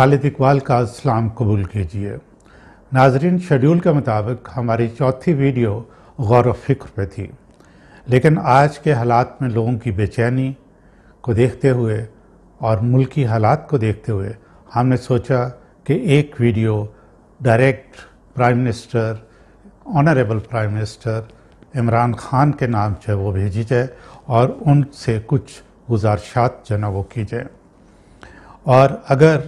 खालिद इकबाल का इस्लाम कबूल कीजिए नाजरीन शेड्यूल के मुताबिक हमारी चौथी वीडियो गौर व फिक्र पे थी लेकिन आज के हालात में लोगों की बेचैनी को देखते हुए और मुल्क हालात को देखते हुए हमने सोचा कि एक video direct prime minister honourable prime minister Imran Khan के नाम जो है वो भेजी जाए और उनसे कुछ गुजारशात जो ना वो की जाए और अगर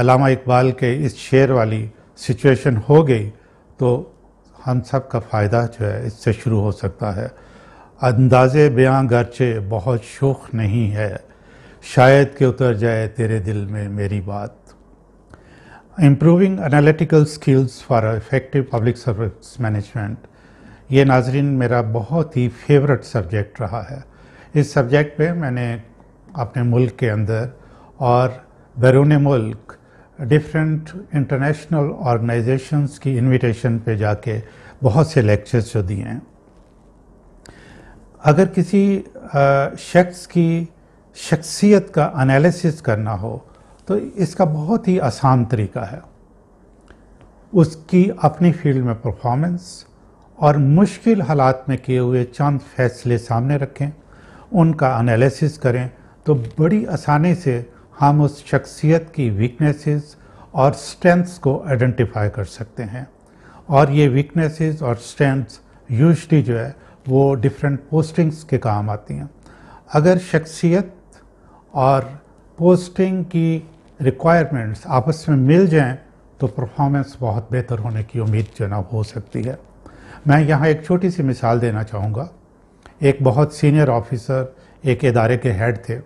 अलामा इकबाल के इस शेर वाली सिचुएशन हो गई तो हम सब का फ़ायदा जो है इससे शुरू हो सकता है अंदाज़े बयां गरचे बहुत शोख नहीं है शायद के उतर जाए तेरे दिल में मेरी बात improving analytical skills for effective public service management ये नाजरीन मेरा बहुत ही फेवरेट सब्जेक्ट रहा है इस सब्जेक्ट पे मैंने अपने मुल्क के अंदर और बैरून मुल्क डिफरेंट इंटरनेशनल ऑर्गेनाइजेशंस की इनविटेशन पे जाके बहुत से लेक्चर्स जो दिए हैं अगर किसी शख्स की शख्सियत का एनालिसिस करना हो तो इसका बहुत ही आसान तरीका है उसकी अपनी फील्ड में परफॉर्मेंस और मुश्किल हालात में किए हुए चंद फैसले सामने रखें उनका एनालिसिस करें तो बड़ी आसानी से हम उस शख्सियत की वीकनेसेस और स्ट्रेंथ्स को आइडेंटिफाई कर सकते हैं और ये वीकनेसेस और स्ट्रेंथ्स यूजली जो है वो डिफरेंट पोस्टिंग्स के काम आती हैं अगर शख्सियत और पोस्टिंग की रिक्वायरमेंट्स आपस में मिल जाएं तो परफॉर्मेंस बहुत बेहतर होने की उम्मीद जनाब हो सकती है मैं यहाँ एक छोटी सी मिसाल देना चाहूँगा एक बहुत सीनियर ऑफिसर एक इदारे के हेड थे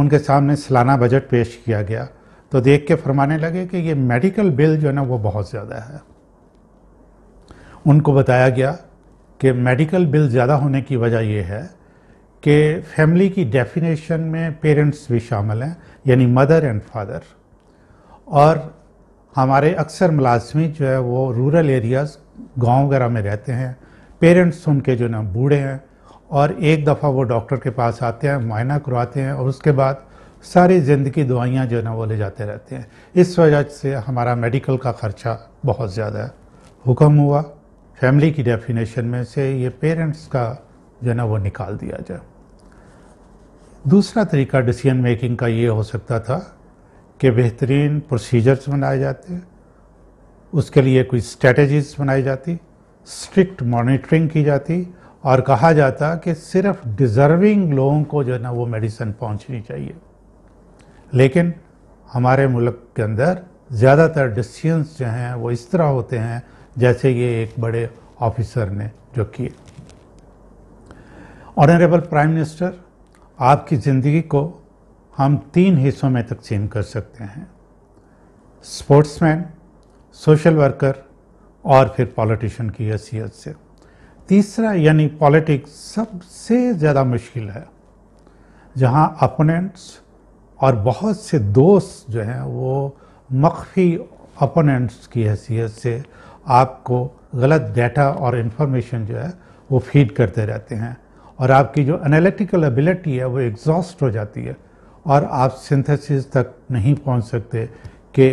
उनके सामने सालाना बजट पेश किया गया तो देख के फरमाने लगे कि ये मेडिकल बिल जो है ना वो बहुत ज़्यादा है उनको बताया गया कि मेडिकल बिल ज़्यादा होने की वजह यह है कि फैमिली की डेफिनेशन में पेरेंट्स भी शामिल हैं यानी मदर एंड फादर और हमारे अक्सर मुलाजमी जो है वो रूरल एरियाज़ गांव वगैरह में रहते हैं पेरेंट्स उनके जो ना बूढ़े हैं और एक दफ़ा वो डॉक्टर के पास आते हैं मुआयना करवाते हैं और उसके बाद सारी ज़िंदगी दवाइयाँ जो है ना वो ले जाते रहते हैं इस वजह से हमारा मेडिकल का ख़र्चा बहुत ज़्यादा है हुक्म हुआ फैमिली की डेफिनेशन में से ये पेरेंट्स का जो है ना वो निकाल दिया जाए दूसरा तरीका डिसीजन मेकिंग का ये हो सकता था कि बेहतरीन प्रोसीजर्स बनाए जाते हैं उसके लिए कोई स्ट्रेटजीज बनाई जाती स्ट्रिक्ट मॉनिटरिंग की जाती और कहा जाता कि सिर्फ डिज़र्विंग लोगों को जो है ना वो मेडिसिन पहुंचनी चाहिए लेकिन हमारे मुल्क के अंदर ज़्यादातर डिसीजंस जो हैं वो इस तरह होते हैं जैसे ये एक बड़े ऑफिसर ने जो किए ऑनरेबल प्राइम मिनिस्टर आपकी ज़िंदगी को हम तीन हिस्सों में तकसीम कर सकते हैं स्पोर्ट्समैन सोशल वर्कर और फिर पॉलिटिशियन की हैसियत से तीसरा यानी पॉलिटिक्स सबसे ज़्यादा मुश्किल है जहाँ अपोनेंट्स और बहुत से दोस्त जो हैं वो मख्फी अपोनेंट्स की हैसियत से आपको गलत डाटा और इन्फॉर्मेशन जो है वो फीड करते रहते हैं और आपकी जो एनालिटिकल एबिलिटी है वो एग्जॉस्ट हो जाती है और आप सिंथेसिस तक नहीं पहुंच सकते कि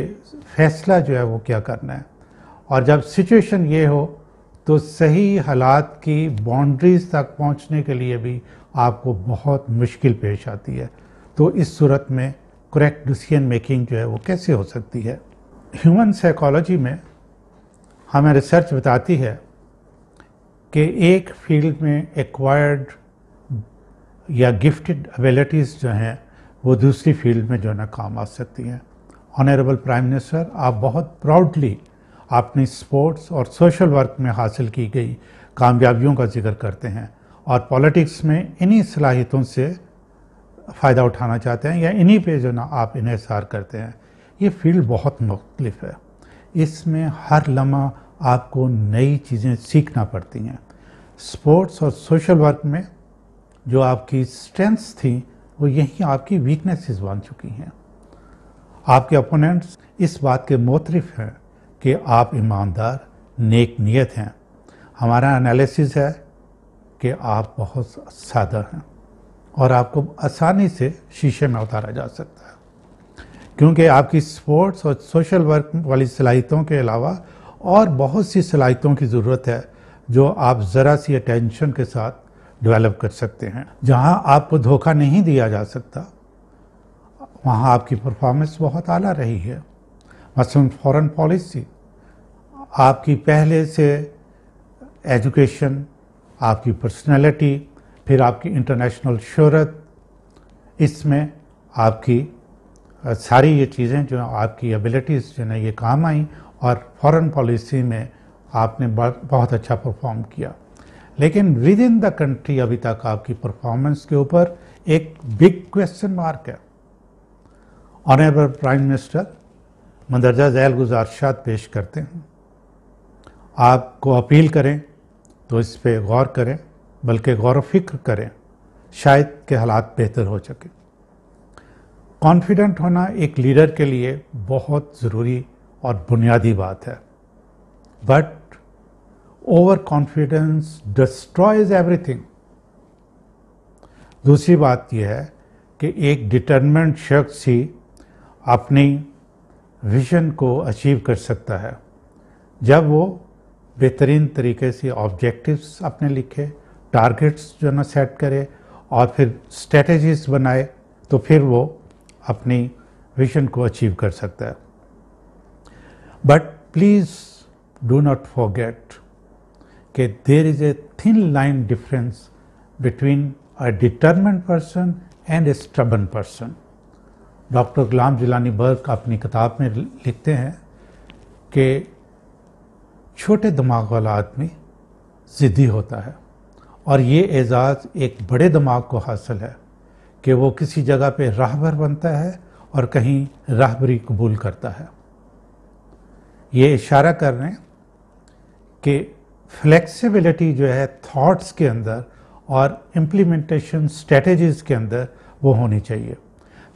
फैसला जो है वो क्या करना है और जब सिचुएशन ये हो तो सही हालात की बाउंड्रीज तक पहुंचने के लिए भी आपको बहुत मुश्किल पेश आती है तो इस सूरत में करेक्ट डिसीजन मेकिंग जो है वो कैसे हो सकती है ह्यूमन साइकोलॉजी में हमें रिसर्च बताती है कि एक फील्ड में एक्वायर्ड या गिफ्टेड एबिलिटीज़ जो हैं वो दूसरी फील्ड में जो है ना काम आ सकती हैं ऑनरेबल प्राइम मिनिस्टर आप बहुत प्राउडली अपने स्पोर्ट्स और सोशल वर्क में हासिल की गई कामयाबियों का जिक्र करते हैं और पॉलिटिक्स में इन्हीं सलाहियतों से फ़ायदा उठाना चाहते हैं या इन्हीं पे जो ना आप इसार करते हैं ये फील्ड बहुत मुख्तलिफ है इसमें हर लम्हा आपको नई चीज़ें सीखना पड़ती हैं स्पोर्ट्स और सोशल वर्क में जो आपकी स्ट्रेंथ्स थी वो यही आपकी वीकनेसेस बन चुकी हैं आपके अपोनेंट्स इस बात के मोतरफ हैं कि आप ईमानदार नेक नीयत हैं हमारा एनालिसिस है कि आप बहुत सादा हैं और आपको आसानी से शीशे में उतारा जा सकता है क्योंकि आपकी स्पोर्ट्स और सोशल वर्क वाली सलाहितों के अलावा और बहुत सी सलाहितों की ज़रूरत है जो आप ज़रा सी अटेंशन के साथ डेवलप कर सकते हैं जहाँ आपको धोखा नहीं दिया जा सकता वहाँ आपकी परफॉर्मेंस बहुत आला रही है मसलन फॉरेन पॉलिसी आपकी पहले से एजुकेशन आपकी पर्सनैलिटी फिर आपकी इंटरनेशनल शहरत इसमें आपकी सारी ये चीज़ें जो आपकी एबिलिटीज़ जो है ये काम आई और फॉरेन पॉलिसी में आपने बहुत अच्छा परफॉर्म किया लेकिन विद इन द कंट्री अभी तक आपकी परफॉर्मेंस के ऊपर एक बिग क्वेश्चन मार्क है ऑनरेबल प्राइम मिनिस्टर मंदरजा ज़ैल गुजारशात पेश करते हैं आपको अपील करें तो इस पर गौर करें बल्कि गौर फिक्र करें शायद के हालात बेहतर हो सके कॉन्फिडेंट होना एक लीडर के लिए बहुत ज़रूरी और बुनियादी बात है but overconfidence destroys everything दूसरी बात यह है कि एक डिटर्मेंट शख्स ही अपनी विजन को अचीव कर सकता है जब वो बेहतरीन तरीके से ऑब्जेक्टिव्स अपने लिखे टारगेट्स जो ना सेट करे और फिर स्ट्रेटजीज बनाए तो फिर वो अपनी विजन को अचीव कर सकता है but please do not forget कि there is a thin line difference between a determined person and a stubborn person doctor Ghulam Jilani Barq अपनी किताब में लिखते हैं कि छोटे दिमाग वाला आदमी ज़िद्दी होता है और ये एजाज़ एक बड़े दिमाग को हासिल है कि वो किसी जगह पे राहबर बनता है और कहीं राहबरी कबूल करता है ये इशारा कर रहे हैं कि फ्लेक्सिबिलिटी जो है थॉट्स के अंदर और इम्प्लीमेंटेशन स्ट्रेटजीज़ के अंदर वो होनी चाहिए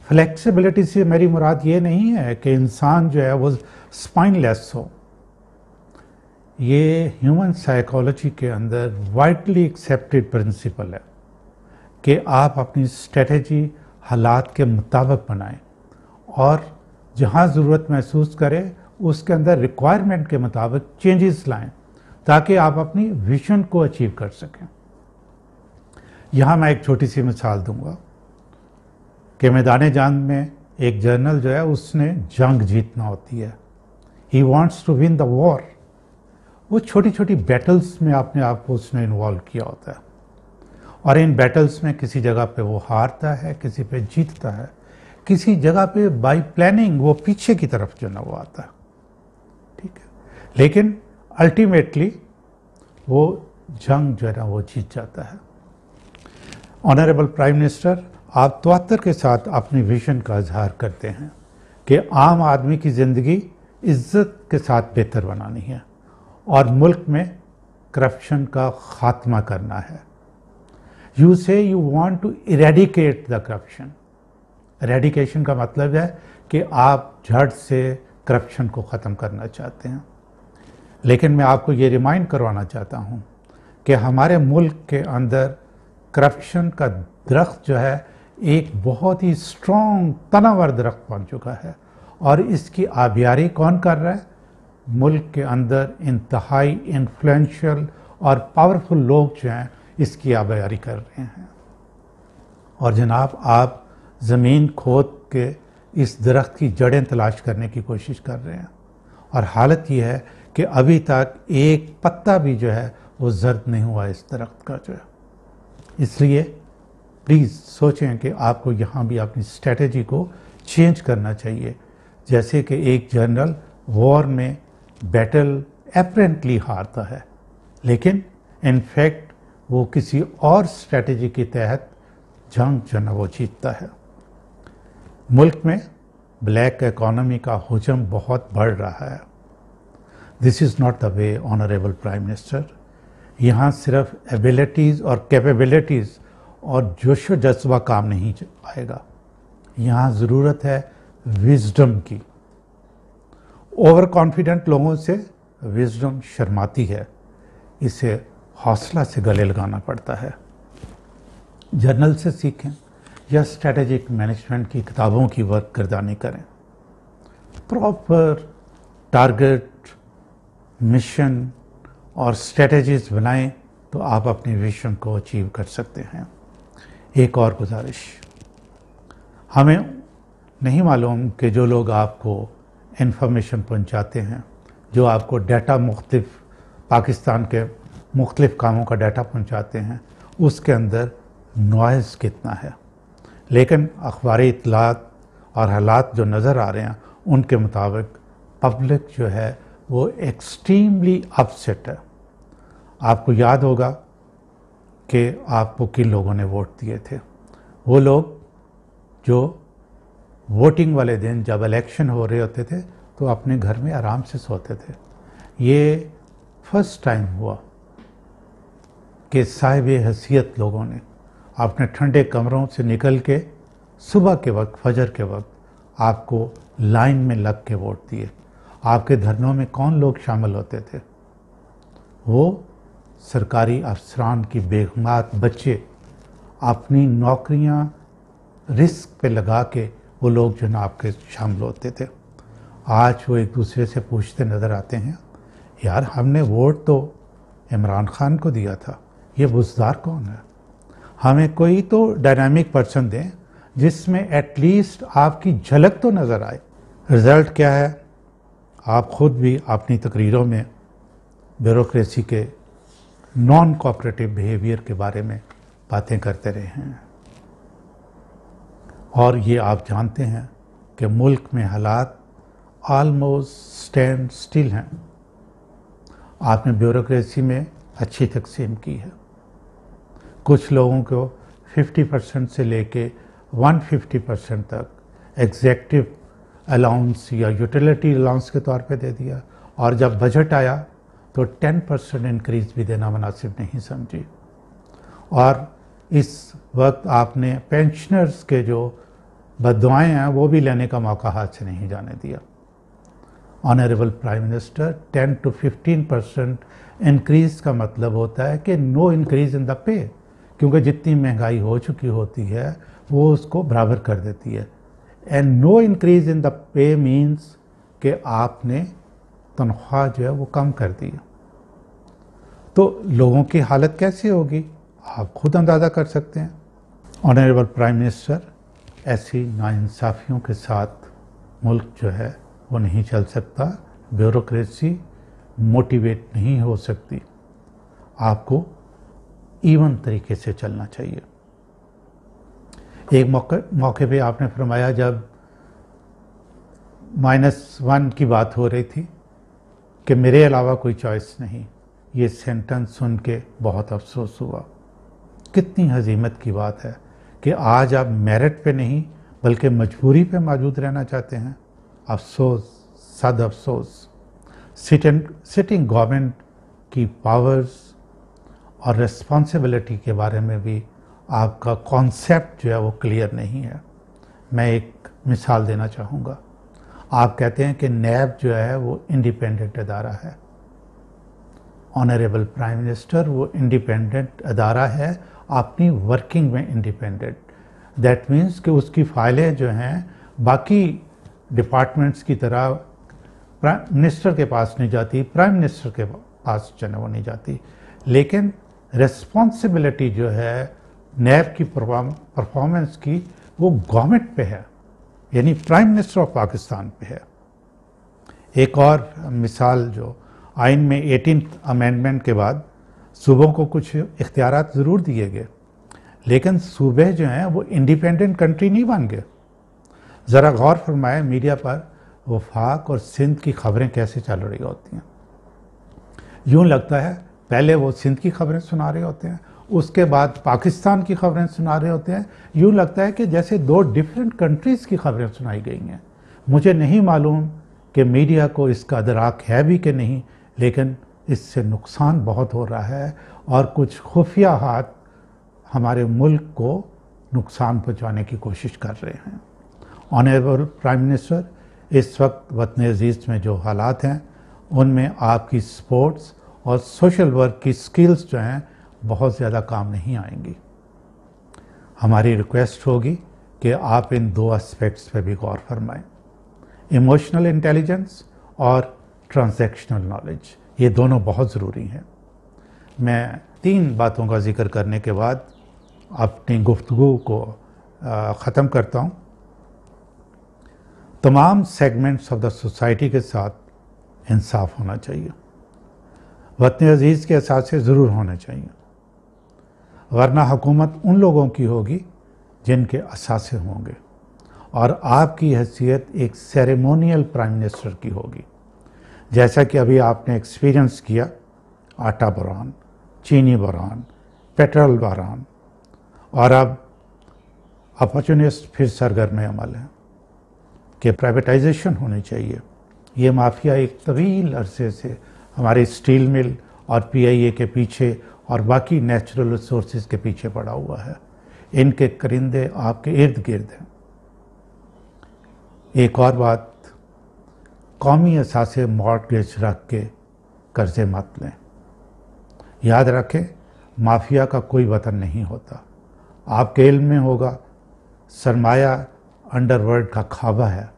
फ्लेक्सिबिलिटी से मेरी मुराद ये नहीं है कि इंसान जो है वो स्पाइनलेस हो ये ह्यूमन साइकोलॉजी के अंदर वाइडली एक्सेप्टेड प्रिंसिपल है कि आप अपनी स्ट्रेटजी हालात के मुताबिक बनाएं और जहाँ ज़रूरत महसूस करें उसके अंदर रिक्वायरमेंट के मुताबिक चेंजेस लाएं ताकि आप अपनी विजन को अचीव कर सकें यहाँ मैं एक छोटी सी मिसाल दूंगा कि मैदान जंग में एक जनरल जो है उसने जंग जीतना होती है he wants to win the war वो छोटी छोटी बैटल्स में अपने आप को उसने इन्वॉल्व किया होता है और इन बैटल्स में किसी जगह पे वो हारता है किसी पे जीतता है किसी जगह पे बाय प्लानिंग वो पीछे की तरफ जो ना वो आता है ठीक है लेकिन अल्टीमेटली वो जंग जो है ना वो जीत जाता है ऑनरेबल प्राइम मिनिस्टर आप तवातर के साथ अपने विजन का इजहार करते हैं कि आम आदमी की ज़िंदगी इज्जत के साथ बेहतर बनानी है और मुल्क में करप्शन का खात्मा करना है you say you want to eradicate the corruption eradication का मतलब है कि आप झट से करप्शन को ख़त्म करना चाहते हैं लेकिन मैं आपको ये रिमाइंड करवाना चाहता हूँ कि हमारे मुल्क के अंदर करप्शन का दरख्त जो है एक बहुत ही स्ट्रॉन्ग तनावर दरख्त बन चुका है और इसकी आबियारी कौन कर रहा है मुल्क के अंदर इंतहाई इन्फ्लुएंशियल और पावरफुल लोग जो हैं इसकी आबियारी कर रहे हैं और जनाब आप ज़मीन खोद के इस दरख्त की जड़ें तलाश करने की कोशिश कर रहे हैं और हालत यह है कि अभी तक एक पत्ता भी जो है वो जर्द नहीं हुआ इस दरख्त का जो है इसलिए प्लीज़ सोचें कि आपको यहाँ भी अपनी स्ट्रेटजी को चेंज करना चाहिए जैसे कि एक जनरल वॉर में बैटल एपरेंटली हारता है लेकिन इनफैक्ट वो किसी और स्ट्रेटजी के तहत जंग जो वो जीतता है मुल्क में ब्लैक इकोनॉमी का हजम बहुत बढ़ रहा है this is not the way honourable prime minister यहाँ सिर्फ एबिलिटीज़ और कैपेबिलिटीज़ और जोश जज्बा काम नहीं आएगा यहाँ ज़रूरत है विजडम की ओवर कॉन्फिडेंट लोगों से विजडम शर्माती है इसे हौसला से गले लगाना पड़ता है जर्नल से सीखें या स्ट्रेटेजिक मैनेजमेंट की किताबों की वर्क गर्दानी करें प्रॉपर टारगेट मिशन और स्ट्रेटजीज बनाएं तो आप अपने विजन को अचीव कर सकते हैं एक और गुजारिश हमें नहीं मालूम कि जो लोग आपको इन्फॉर्मेशन पहुंचाते हैं जो आपको डाटा मुख्तफ पाकिस्तान के मुख्तफ़ कामों का डाटा पहुंचाते हैं उसके अंदर नॉइज़ कितना है लेकिन अखबारी इतलात और हालात जो नज़र आ रहे हैं उनके मुताबिक पब्लिक जो है वो एक्सट्रीमली अपसेट है आपको याद होगा कि आपको किन लोगों ने वोट दिए थे वो लोग जो वोटिंग वाले दिन जब इलेक्शन हो रहे होते थे तो अपने घर में आराम से सोते थे ये फर्स्ट टाइम हुआ कि साहिब हसीियत लोगों ने अपने ठंडे कमरों से निकल के सुबह के वक्त फजर के वक्त आपको लाइन में लग के वोट दिए आपके धरनों में कौन लोग शामिल होते थे वो सरकारी अफसरान की बेगमात बच्चे अपनी नौकरियां रिस्क पे लगा के वो लोग जो ना आपके शामिल होते थे आज वो एक दूसरे से पूछते नज़र आते हैं यार हमने वोट तो इमरान खान को दिया था ये बुजदार कौन है हमें कोई तो डायनामिक पर्सन दें जिसमें एटलीस्ट आपकी झलक तो नज़र आए रिज़ल्ट क्या है आप ख़ुद भी अपनी तकरीरों में ब्यूरोसी के नॉन कॉपरेटिव बिहेवियर के बारे में बातें करते रहे हैं और ये आप जानते हैं कि मुल्क में हालात आलमोस्ट स्टैंड स्टिल हैं आपने ब्यूरोक्रेसी में अच्छी तकसीम की है कुछ लोगों को 50 परसेंट से लेके 150 परसेंट तक एग्जैक्टिव अलाउंस या यूटिलिटी अलाउंस के तौर पे दे दिया और जब बजट आया तो 10 परसेंट इनक्रीज भी देना मुनासिब नहीं समझी और इस वक्त आपने पेंशनर्स के जो बदवाएँ हैं वो भी लेने का मौका हाथ से नहीं जाने दिया honourable prime minister 10 to 15 percent increase का मतलब होता है कि नो इंक्रीज इन द पे क्योंकि जितनी महंगाई हो चुकी होती है वो उसको बराबर कर देती है and no increase in the pay means कि आपने तनख्वाह जो है वो कम कर दी तो लोगों की हालत कैसी होगी आप खुद अंदाज़ा कर सकते हैं ऑनरेबल प्राइम मिनिस्टर ऐसी नाइंसाफ़ियों के साथ मुल्क जो है वो नहीं चल सकता ब्यूरोक्रेसी मोटिवेट नहीं हो सकती आपको इवन तरीके से चलना चाहिए एक मौके मौके पे आपने फरमाया जब माइनस वन की बात हो रही थी कि मेरे अलावा कोई चॉइस नहीं ये सेंटेंस सुन के बहुत अफसोस हुआ कितनी हजीमत की बात है कि आज आप मेरिट पे नहीं बल्कि मजबूरी पे मौजूद रहना चाहते हैं अफसोस सद अफसोस सिटिंग गवर्नमेंट की पावर्स और रिस्पॉन्सिबिलिटी के बारे में भी आपका कॉन्सेप्ट जो है वो क्लियर नहीं है मैं एक मिसाल देना चाहूँगा आप कहते हैं कि नैब जो है वो इंडिपेंडेंट अदारा है ऑनरेबल प्राइम मिनिस्टर वो इंडिपेंडेंट अदारा है अपनी वर्किंग में इंडिपेंडेंट दैट मीन्स कि उसकी फाइलें जो हैं बाकी डिपार्टमेंट्स की तरह प्राइम मिनिस्टर के पास नहीं जाती प्राइम मिनिस्टर के पास जो है वो नहीं जाती लेकिन रेस्पॉन्सिबिलिटी जो है नैब की परफॉर्मेंस की वो गवर्नमेंट पे है यानी प्राइम मिनिस्टर ऑफ पाकिस्तान पे है एक और मिसाल जो आइन में एटीन अमेंडमेंट के बाद सूबों को कुछ इख्तियार ज़रूर दिए गए लेकिन सूबे जो हैं वो इंडिपेंडेंट कंट्री नहीं बन गए ज़रा गौर फरमाए मीडिया पर वफाक और सिंध की खबरें कैसे चल रही होती हैं यूँ लगता है पहले वो सिंध की खबरें सुना रहे होते हैं उसके बाद पाकिस्तान की खबरें सुना रहे होते हैं यूँ लगता है कि जैसे दो डिफरेंट कंट्रीज़ की खबरें सुनाई गई हैं मुझे नहीं मालूम कि मीडिया को इसका अदराक है भी कि नहीं लेकिन इससे नुकसान बहुत हो रहा है और कुछ खुफिया हाथ हमारे मुल्क को नुकसान पहुंचाने की कोशिश कर रहे हैं ऑनरेबल प्राइम मिनिस्टर इस वक्त वतन अजीज़ में जो हालात हैं उनमें आपकी स्पोर्ट्स और सोशल वर्क की स्किल्स जो हैं बहुत ज़्यादा काम नहीं आएंगी हमारी रिक्वेस्ट होगी कि आप इन दो एस्पेक्ट्स पर भी गौर फरमाएं इमोशनल इंटेलिजेंस और ट्रांजेक्शनल नॉलेज ये दोनों बहुत ज़रूरी हैं मैं तीन बातों का जिक्र करने के बाद अपनी गुफ्तु को ख़त्म करता हूँ तमाम सेगमेंट्स ऑफ द सोसाइटी के साथ इंसाफ होना चाहिए वतन अजीज़ के असासे ज़रूर होने चाहिए वरना हुकूमत उन लोगों की होगी जिनके असासे होंगे और आपकी हैसियत एक सेरेमोनियल प्राइम मिनिस्टर की होगी जैसा कि अभी आपने एक्सपीरियंस किया आटा बरान चीनी बरान पेट्रोल बरान और अब अपॉर्चुनिस्ट फिर सरगर्म अमल हैं कि प्राइवेटाइजेशन होनी चाहिए ये माफिया एक तवील अरसे से हमारे स्टील मिल और पीआईए के पीछे और बाकी नेचुरल रिसोर्स के पीछे पड़ा हुआ है इनके करिंदे आपके इर्द गिर्द हैं एक और बात कौमी असासे मॉर्गेज रख के कर्जे मत लें याद रखें माफिया का कोई वतन नहीं होता आपके इल्म में होगा सरमाया अंडरवर्ल्ड का खाबा है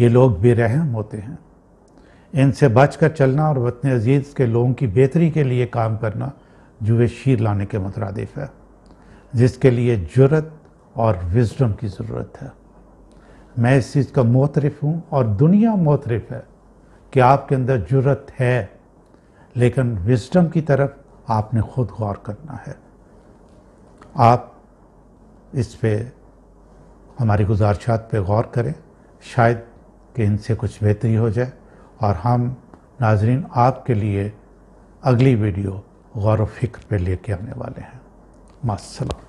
ये लोग बेरहम होते हैं इनसे बचकर चलना और वतन अजीज़ के लोगों की बेहतरी के लिए काम करना जुए शीर लाने के मुतरद है जिसके लिए जुरत और विजडम की ज़रूरत है मैं इस चीज़ का मोतरफ हूँ और दुनिया मोतरफ है कि आपके अंदर जरूरत है लेकिन विजडम की तरफ आपने खुद गौर करना है आप इस पे हमारी गुजारशात पे गौर करें शायद कि इनसे कुछ बेहतरी हो जाए और हम नाजरीन आपके लिए अगली वीडियो गौर व फिक्र पे लेके आने वाले हैं मासलाम